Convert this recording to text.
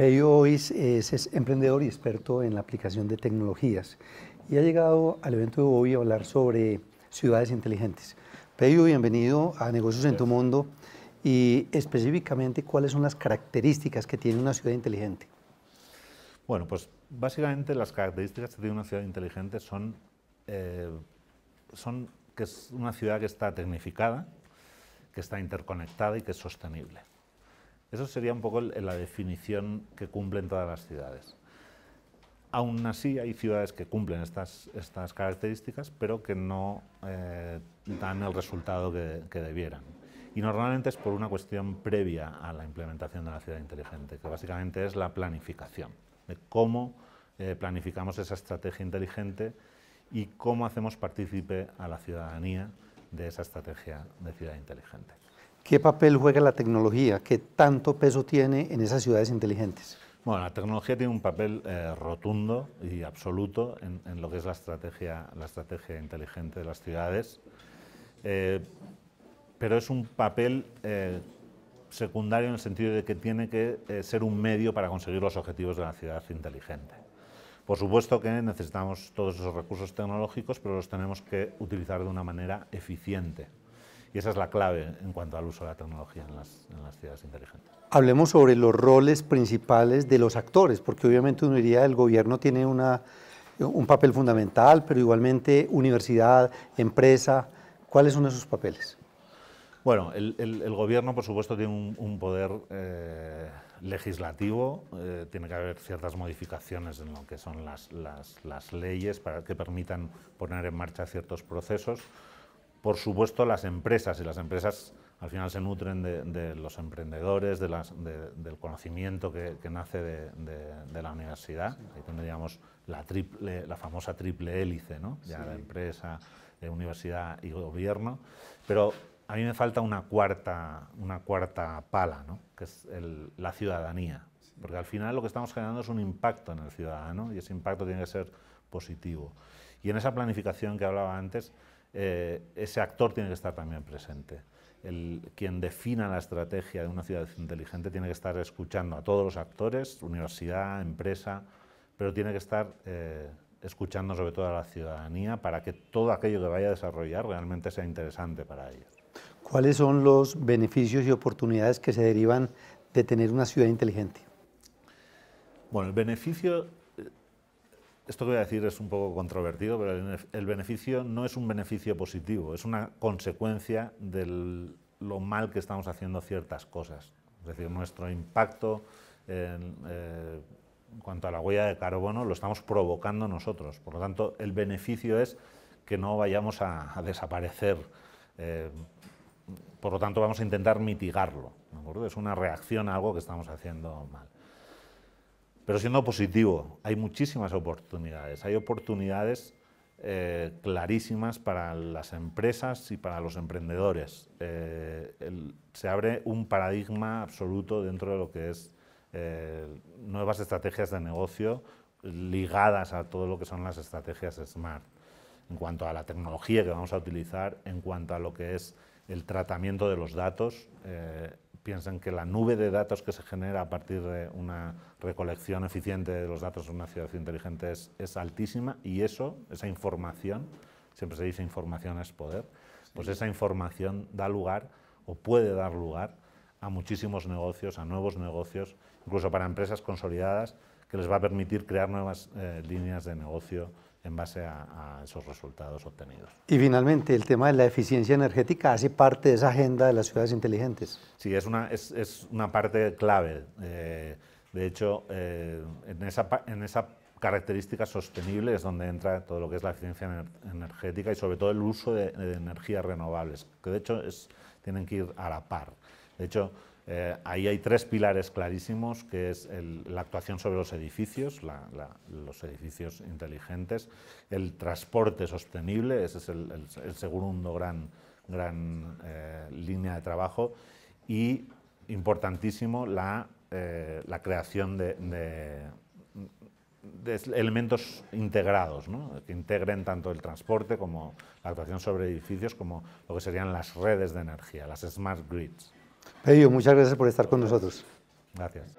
Peyo hoy es, emprendedor y experto en la aplicación de tecnologías y ha llegado al evento de hoy a hablar sobre ciudades inteligentes. Peyo, bienvenido a Negocios en tu Mundo y específicamente cuáles son las características que tiene una ciudad inteligente. Bueno, pues básicamente las características que tiene una ciudad inteligente son, eh, son que es una ciudad que está tecnificada, que está interconectada y que es sostenible. Eso sería un poco la definición que cumplen todas las ciudades. Aún así hay ciudades que cumplen estas, características, pero que no eh, dan el resultado que, debieran. Y normalmente es por una cuestión previa a la implementación de la ciudad inteligente, que básicamente es la planificación, de cómo eh, planificamos esa estrategia inteligente y cómo hacemos partícipe a la ciudadanía de esa estrategia de ciudad inteligente. ¿Qué papel juega la tecnología? ¿Qué tanto peso tiene en esas ciudades inteligentes? Bueno, la tecnología tiene un papel eh, rotundo y absoluto en, lo que es la estrategia, la estrategia inteligente de las ciudades, eh, pero es un papel eh, secundario en el sentido de que tiene que ser un medio para conseguir los objetivos de la ciudad inteligente. Por supuesto que necesitamos todos esos recursos tecnológicos, pero los tenemos que utilizar de una manera eficiente y esa es la clave en cuanto al uso de la tecnología en las, ciudades inteligentes. Hablemos sobre los roles principales de los actores, porque obviamente uno diría el gobierno tiene un papel fundamental, pero igualmente universidad, empresa, ¿cuáles son esos papeles? Bueno, el, gobierno, por supuesto, tiene un, poder eh, legislativo, eh, tiene que haber ciertas modificaciones en lo que son las, las leyes para que permitan poner en marcha ciertos procesos por supuesto, las empresas, y las empresas al final se nutren de, los emprendedores, del conocimiento que, nace de, la universidad. Ahí tendríamos la, famosa triple hélice, ¿no? ya la empresa, de universidad y gobierno. Pero a mí me falta una cuarta, una cuarta pala, ¿no? que es la ciudadanía. Porque al final lo que estamos generando es un impacto en el ciudadano y ese impacto tiene que ser positivo. Y en esa planificación que hablaba antes, eh, ese actor tiene que estar también presente. El, quien defina la estrategia de una ciudad inteligente tiene que estar escuchando a todos los actores, universidad, empresa, pero tiene que estar eh, escuchando sobre todo a la ciudadanía para que todo aquello que vaya a desarrollar realmente sea interesante para ellos. ¿Cuáles son los beneficios y oportunidades que se derivan de tener una ciudad inteligente? Bueno, el beneficio esto que voy a decir es un poco controvertido, pero el, beneficio no es un beneficio positivo, es una consecuencia de lo mal que estamos haciendo ciertas cosas. Es decir, nuestro impacto eh, en, cuanto a la huella de carbono lo estamos provocando nosotros. Por lo tanto, el beneficio es que no vayamos a, desaparecer. Eh, por lo tanto, vamos a intentar mitigarlo. Es una reacción a algo que estamos haciendo mal. Pero siendo positivo, hay muchísimas oportunidades. Hay oportunidades eh, clarísimas para las empresas y para los emprendedores. Eh, se abre un paradigma absoluto dentro de lo que es eh, nuevas estrategias de negocio ligadas a todo lo que son las estrategias smart. En cuanto a la tecnología que vamos a utilizar, en cuanto a lo que es el tratamiento de los datos, piensan que la nube de datos que se genera a partir de una recolección eficiente de los datos de una ciudad inteligente es, altísima y eso, esa información, siempre se dice información es poder, pues esa información da lugar o puede dar lugar a muchísimos negocios, a nuevos negocios, incluso para empresas consolidadas, que les va a permitir crear nuevas eh, líneas de negocio, en base a, esos resultados obtenidos. Y finalmente, el tema de la eficiencia energética hace parte de esa agenda de las ciudades inteligentes. Sí, es una, es, una parte clave. Eh, de hecho, eh, en, esa, en esa característica sostenible es donde entra todo lo que es la eficiencia energética y sobre todo el uso de, energías renovables, que de hecho es, tienen que ir a la par. De hecho, eh, ahí hay tres pilares clarísimos, que es la actuación sobre los edificios, los edificios inteligentes, el transporte sostenible, ese es el, segundo gran, eh, línea de trabajo, y importantísimo, la, eh, creación de, elementos integrados, que integren tanto el transporte como la actuación sobre edificios, como lo que serían las redes de energía, las smart grids. Pedro, muchas gracias por estar con nosotros. Gracias.